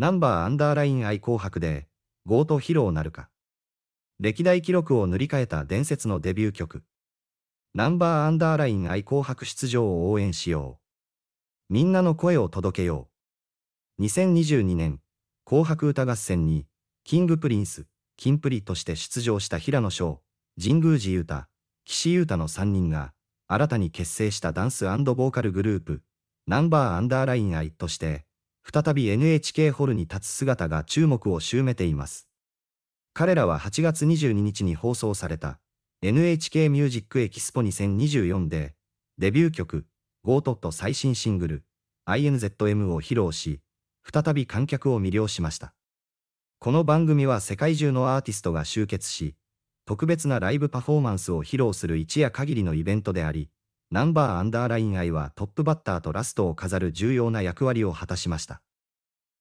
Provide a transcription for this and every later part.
ナンバーアンダーライン愛紅白で、ゴート披露なるか。歴代記録を塗り替えた伝説のデビュー曲。ナンバーアンダーライン愛紅白出場を応援しよう。みんなの声を届けよう。2022年、紅白歌合戦に、キングプリンス、キンプリとして出場した平野翔、神宮寺優太、岸優太の3人が、新たに結成したダンスボーカルグループ、ナンバーアンダーライン愛として、再び NHK ホールに立つ姿が注目を集めています。彼らは8月22日に放送された NHK ミュージックエキスポ2024でデビュー曲 Go To と最新シングル INZM を披露し、再び観客を魅了しました。この番組は世界中のアーティストが集結し、特別なライブパフォーマンスを披露する一夜限りのイベントであり、ナンバーアンダーライン愛はトップバッターとラストを飾る重要な役割を果たしました。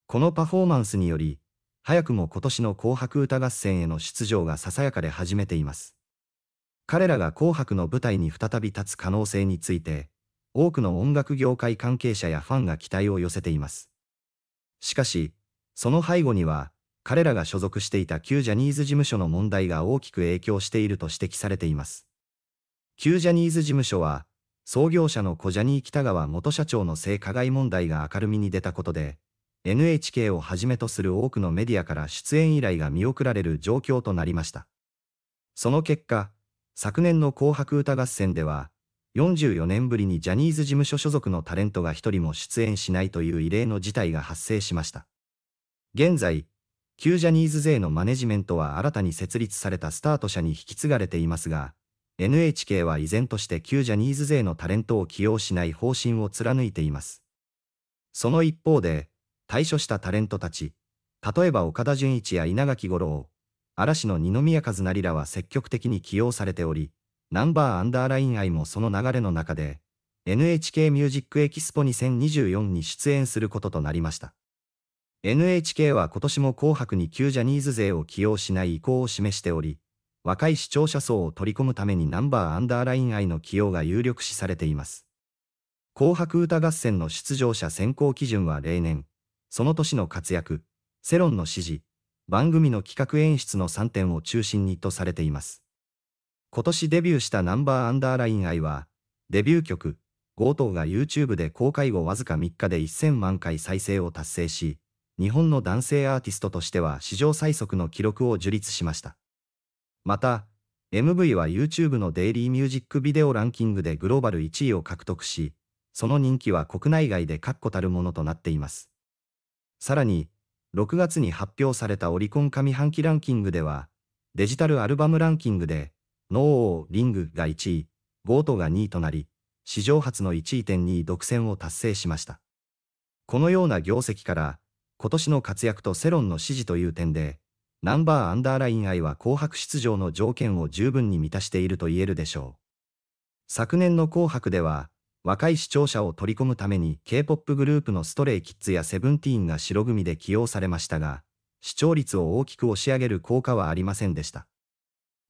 このパフォーマンスにより、早くも今年の紅白歌合戦への出場がささやかで始めています。彼らが紅白の舞台に再び立つ可能性について、多くの音楽業界関係者やファンが期待を寄せています。しかし、その背後には、彼らが所属していた旧ジャニーズ事務所の問題が大きく影響していると指摘されています。旧ジャニーズ事務所は、創業者の小ジャニー北川元社長の性加害問題が明るみに出たことで、NHK をはじめとする多くのメディアから出演依頼が見送られる状況となりました。その結果、昨年の紅白歌合戦では、44年ぶりにジャニーズ事務所所属のタレントが一人も出演しないという異例の事態が発生しました。現在、旧ジャニーズ勢のマネジメントは新たに設立されたスタート社に引き継がれていますが、NHK は依然として旧ジャニーズ勢のタレントを起用しない方針を貫いています。その一方で、退所したタレントたち、例えば岡田准一や稲垣五郎、嵐の二宮和也らは積極的に起用されており、ナンバーアンダーライン愛もその流れの中で、NHK ミュージックエキスポ2024に出演することとなりました。NHK は今年も紅白に旧ジャニーズ勢を起用しない意向を示しており、若い視聴者層を取り込むためにナンバーアンダーライン愛の起用が有力視されています。紅白歌合戦の出場者選考基準は例年、その年の活躍、世論の支持、番組の企画演出の3点を中心にとされています。今年デビューしたナンバーアンダーライン愛は、デビュー曲、強盗が YouTube で公開後わずか3日で1000万回再生を達成し、日本の男性アーティストとしては史上最速の記録を樹立しました。また、MV は YouTube のデイリーミュージックビデオランキングでグローバル1位を獲得し、その人気は国内外で確固たるものとなっています。さらに、6月に発表されたオリコン上半期ランキングでは、デジタルアルバムランキングで、ノーオーリングが1位、ゴートが2位となり、史上初の1位 .2 位独占を達成しました。このような業績から、今年の活躍と世論の支持という点で、ナンバーアンダーライン I は紅白出場の条件を十分に満たしていると言えるでしょう。昨年の紅白では、若い視聴者を取り込むために K-POP グループのストレイキッズやセブンティーンが白組で起用されましたが、視聴率を大きく押し上げる効果はありませんでした。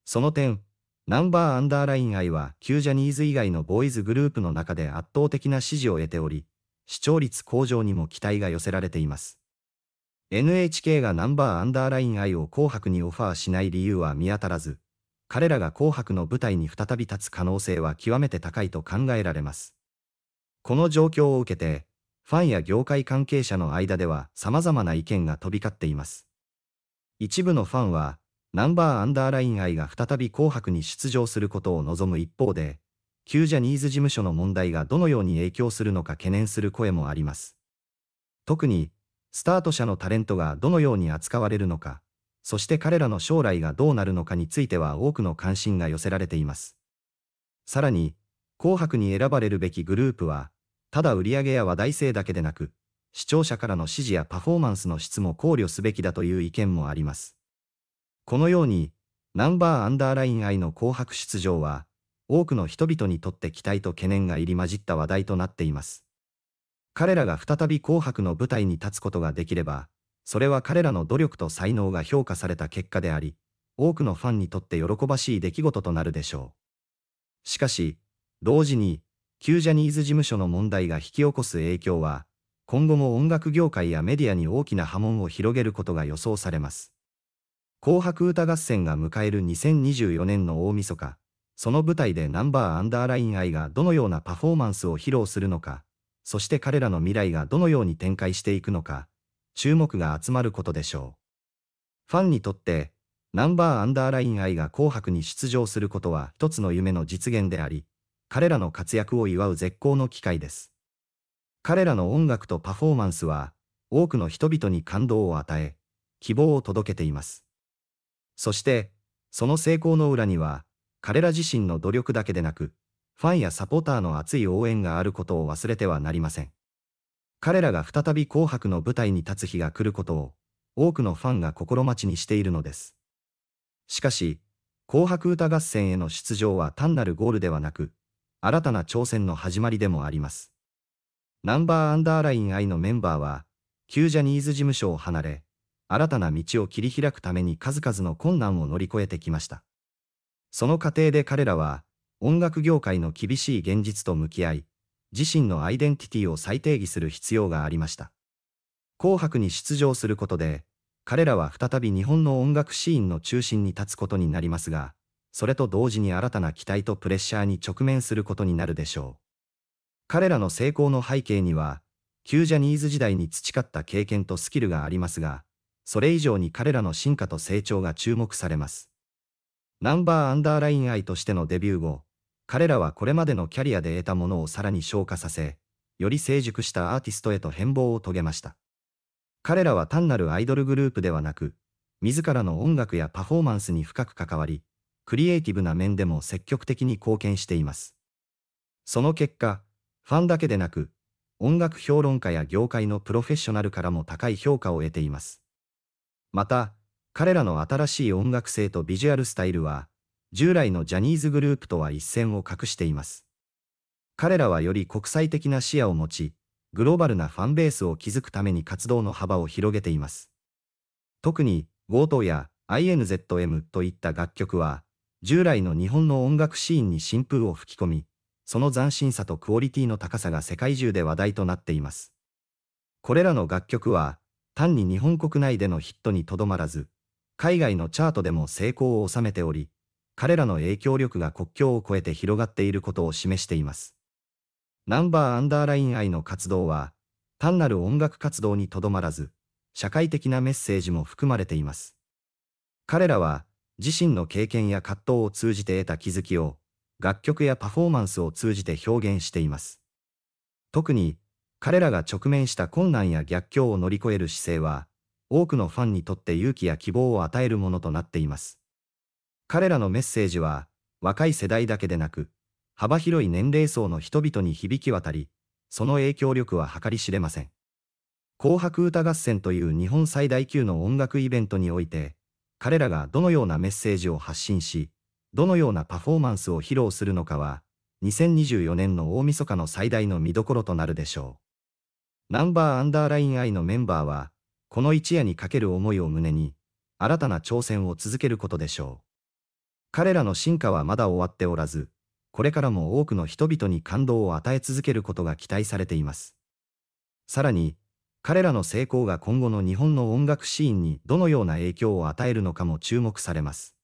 その点、ナンバーアンダーライン I は旧ジャニーズ以外のボーイズグループの中で圧倒的な支持を得ており、視聴率向上にも期待が寄せられています。NHK がナンバーアンダーライン愛を紅白にオファーしない理由は見当たらず、彼らが紅白の舞台に再び立つ可能性は極めて高いと考えられます。この状況を受けて、ファンや業界関係者の間では様々な意見が飛び交っています。一部のファンは、ナンバーアンダーライン愛が再び紅白に出場することを望む一方で、旧ジャニーズ事務所の問題がどのように影響するのか懸念する声もあります。特に、スタート者のタレントがどのように扱われるのか、そして彼らの将来がどうなるのかについては多くの関心が寄せられています。さらに、紅白に選ばれるべきグループは、ただ売り上げや話題性だけでなく、視聴者からの支持やパフォーマンスの質も考慮すべきだという意見もあります。このように、ナンバーアンダーライン愛の紅白出場は、多くの人々にとって期待と懸念が入り混じった話題となっています。彼らが再び紅白の舞台に立つことができれば、それは彼らの努力と才能が評価された結果であり、多くのファンにとって喜ばしい出来事となるでしょう。しかし、同時に、旧ジャニーズ事務所の問題が引き起こす影響は、今後も音楽業界やメディアに大きな波紋を広げることが予想されます。紅白歌合戦が迎える2024年の大晦日、その舞台でナンバーアンダーライン愛がどのようなパフォーマンスを披露するのか、そして彼らの未来がどのように展開していくのか、注目が集まることでしょう。ファンにとって、ナンバーアンダーライン愛が紅白に出場することは一つの夢の実現であり、彼らの活躍を祝う絶好の機会です。彼らの音楽とパフォーマンスは、多くの人々に感動を与え、希望を届けています。そして、その成功の裏には、彼ら自身の努力だけでなく、ファンやサポーターの熱い応援があることを忘れてはなりません。彼らが再び紅白の舞台に立つ日が来ることを、多くのファンが心待ちにしているのです。しかし、紅白歌合戦への出場は単なるゴールではなく、新たな挑戦の始まりでもあります。ナンバーアンダーライン I のメンバーは、旧ジャニーズ事務所を離れ、新たな道を切り開くために数々の困難を乗り越えてきました。その過程で彼らは、音楽業界の厳しい現実と向き合い、自身のアイデンティティを再定義する必要がありました。紅白に出場することで、彼らは再び日本の音楽シーンの中心に立つことになりますが、それと同時に新たな期待とプレッシャーに直面することになるでしょう。彼らの成功の背景には、旧ジャニーズ時代に培った経験とスキルがありますが、それ以上に彼らの進化と成長が注目されます。ナンバーアンダーライン愛としてのデビュー後、彼らはこれまでのキャリアで得たものをさらに昇華させ、より成熟したアーティストへと変貌を遂げました。彼らは単なるアイドルグループではなく、自らの音楽やパフォーマンスに深く関わり、クリエイティブな面でも積極的に貢献しています。その結果、ファンだけでなく、音楽評論家や業界のプロフェッショナルからも高い評価を得ています。また、彼らの新しい音楽性とビジュアルスタイルは、従来のジャニーズグループとは一線を画しています。彼らはより国際的な視野を持ち、グローバルなファンベースを築くために活動の幅を広げています。特に、g o t や INZM といった楽曲は、従来の日本の音楽シーンに新風を吹き込み、その斬新さとクオリティの高さが世界中で話題となっています。これらの楽曲は、単に日本国内でのヒットにとどまらず、海外のチャートでも成功を収めており、彼らの影響力が国境を越えて広がっていることを示しています。ナンバーアンダーライン愛の活動は、単なる音楽活動にとどまらず、社会的なメッセージも含まれています。彼らは、自身の経験や葛藤を通じて得た気づきを、楽曲やパフォーマンスを通じて表現しています。特に、彼らが直面した困難や逆境を乗り越える姿勢は、多くのファンにとって勇気や希望を与えるものとなっています。彼らのメッセージは、若い世代だけでなく、幅広い年齢層の人々に響き渡り、その影響力は計り知れません。紅白歌合戦という日本最大級の音楽イベントにおいて、彼らがどのようなメッセージを発信し、どのようなパフォーマンスを披露するのかは、2024年の大晦日の最大の見どころとなるでしょう。ナンバーアンダーライン I のメンバーは、この一夜にかける思いを胸に、新たな挑戦を続けることでしょう。彼らの進化はまだ終わっておらず、これからも多くの人々に感動を与え続けることが期待されています。さらに、彼らの成功が今後の日本の音楽シーンにどのような影響を与えるのかも注目されます。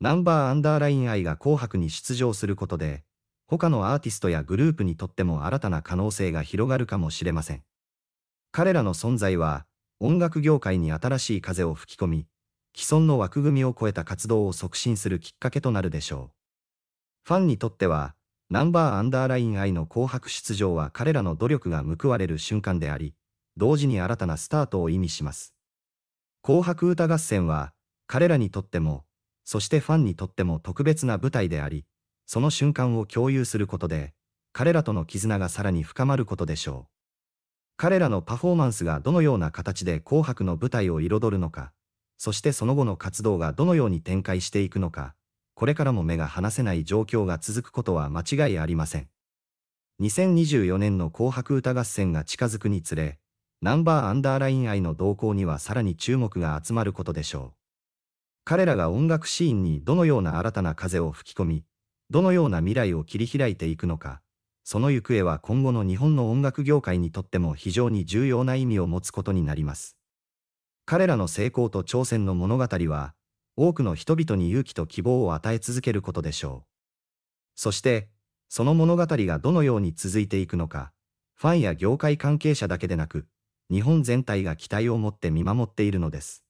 ナンバーアンダーライン愛が紅白に出場することで、他のアーティストやグループにとっても新たな可能性が広がるかもしれません。彼らの存在は、音楽業界に新しい風を吹き込み、既存の枠組みを超えた活動を促進するきっかけとなるでしょう。ファンにとっては、ナンバーアンダーライン愛の紅白出場は彼らの努力が報われる瞬間であり、同時に新たなスタートを意味します。紅白歌合戦は、彼らにとっても、そしてファンにとっても特別な舞台であり、その瞬間を共有することで、彼らとの絆がさらに深まることでしょう。彼らのパフォーマンスがどのような形で紅白の舞台を彩るのか、そしてその後の活動がどのように展開していくのか、これからも目が離せない状況が続くことは間違いありません。2024年の紅白歌合戦が近づくにつれ、ナンバーアンダーライン愛の動向にはさらに注目が集まることでしょう。彼らが音楽シーンにどのような新たな風を吹き込み、どのような未来を切り開いていくのか、その行方は今後の日本の音楽業界にとっても非常に重要な意味を持つことになります。彼らの成功と挑戦の物語は、多くの人々に勇気と希望を与え続けることでしょう。そして、その物語がどのように続いていくのか、ファンや業界関係者だけでなく、日本全体が期待を持って見守っているのです。